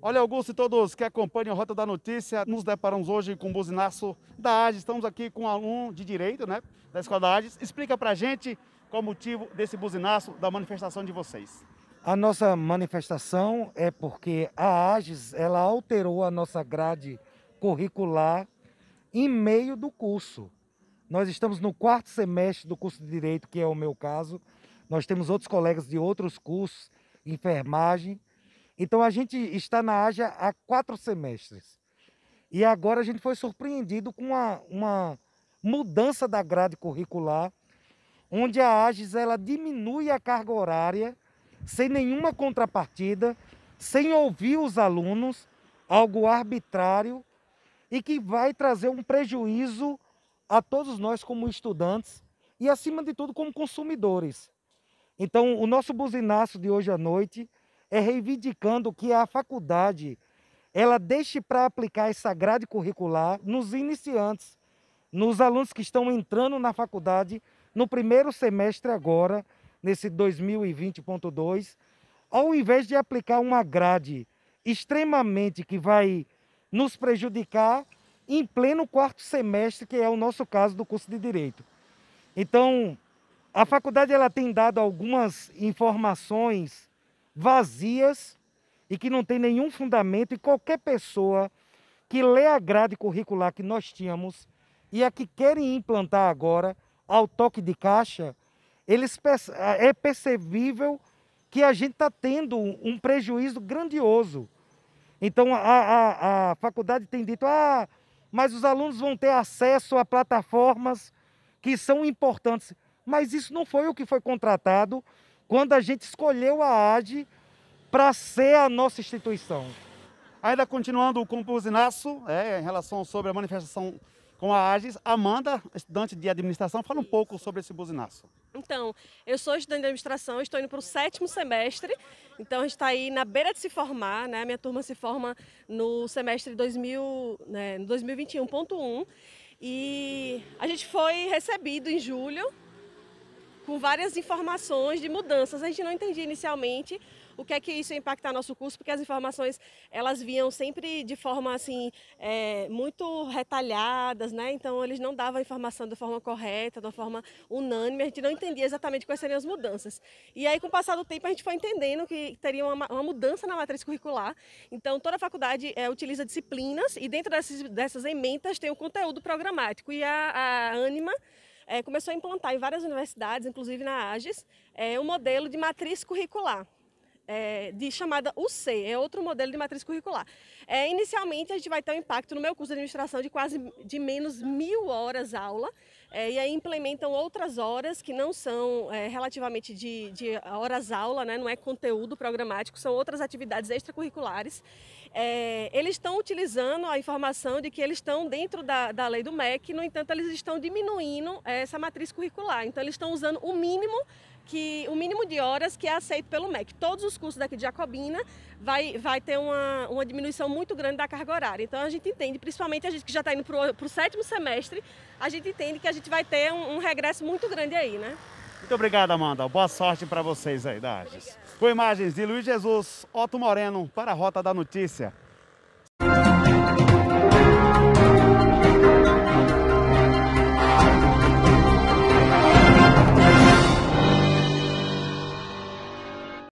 Olha, Augusto e todos que acompanham a Rota da Notícia, nos deparamos hoje com o buzinaço da AGES. Estamos aqui com um aluno de Direito, né, da Escola da AGES. Explica pra gente qual o motivo desse buzinaço da manifestação de vocês. A nossa manifestação é porque a AGES, ela alterou a nossa grade curricular em meio do curso. Nós estamos no quarto semestre do curso de Direito, que é o meu caso. Nós temos outros colegas de outros cursos, enfermagem, então a gente está na Ásia há quatro semestres. E agora a gente foi surpreendido com uma, uma mudança da grade curricular, onde a AGES ela diminui a carga horária sem nenhuma contrapartida, sem ouvir os alunos, algo arbitrário e que vai trazer um prejuízo a todos nós como estudantes e acima de tudo como consumidores. Então, o nosso buzinaço de hoje à noite é reivindicando que a faculdade ela deixe para aplicar essa grade curricular nos iniciantes, nos alunos que estão entrando na faculdade no primeiro semestre agora, nesse 2020.2, ao invés de aplicar uma grade extremamente que vai nos prejudicar em pleno quarto semestre, que é o nosso caso do curso de direito. Então, a faculdade ela tem dado algumas informações vazias e que não tem nenhum fundamento, e qualquer pessoa que lê a grade curricular que nós tínhamos e a que querem implantar agora, ao toque de caixa, eles, eh, é percebível que a gente está tendo um prejuízo grandioso. Então, a, a, a faculdade tem dito, ah, mas os alunos vão ter acesso a plataformas que são importantes. Mas isso não foi o que foi contratado quando a gente escolheu a AGE para ser a nossa instituição. Ainda continuando com o Buzinaço, é, em relação sobre a manifestação com a AGES, Amanda, estudante de administração, fala um pouco sobre esse buzinaço. Então, eu sou estudante de administração, estou indo para o sétimo semestre, então a gente está aí na beira de se formar, né? Minha turma se forma no semestre né, 2021.1 e a gente foi recebido em julho com várias informações de mudanças. A gente não entendia inicialmente o que é que isso ia impactar nosso curso, porque as informações elas vinham sempre de forma assim é, muito retalhadas, né? Então eles não davam a informação da forma correta, uma forma unânime. A gente não entendia exatamente quais seriam as mudanças. E aí com o passar do tempo a gente foi entendendo que teria uma, uma mudança na matriz curricular. Então toda a faculdade é, utiliza disciplinas e dentro dessas, dessas ementas tem o conteúdo programático e a, a ANIMA é, começou a implantar em várias universidades, inclusive na AGES, é, um modelo de matriz curricular. É, de chamada UC, é outro modelo de matriz curricular. É, inicialmente, a gente vai ter um impacto no meu curso de administração de quase de menos mil horas aula, é, e aí implementam outras horas que não são é, relativamente de, de horas-aula, né? não é conteúdo programático, são outras atividades extracurriculares. É, eles estão utilizando a informação de que eles estão dentro da, da lei do MEC, no entanto, eles estão diminuindo essa matriz curricular. Então, eles estão usando o mínimo que o mínimo de horas que é aceito pelo MEC. Todos os cursos daqui de Jacobina vai, vai ter uma, uma diminuição muito grande da carga horária. Então a gente entende, principalmente a gente que já está indo para o sétimo semestre, a gente entende que a gente gente vai ter um, um regresso muito grande aí, né? Muito obrigado, Amanda. Boa sorte para vocês aí da Arges. Com imagens de Luiz Jesus, Otto Moreno para a Rota da Notícia.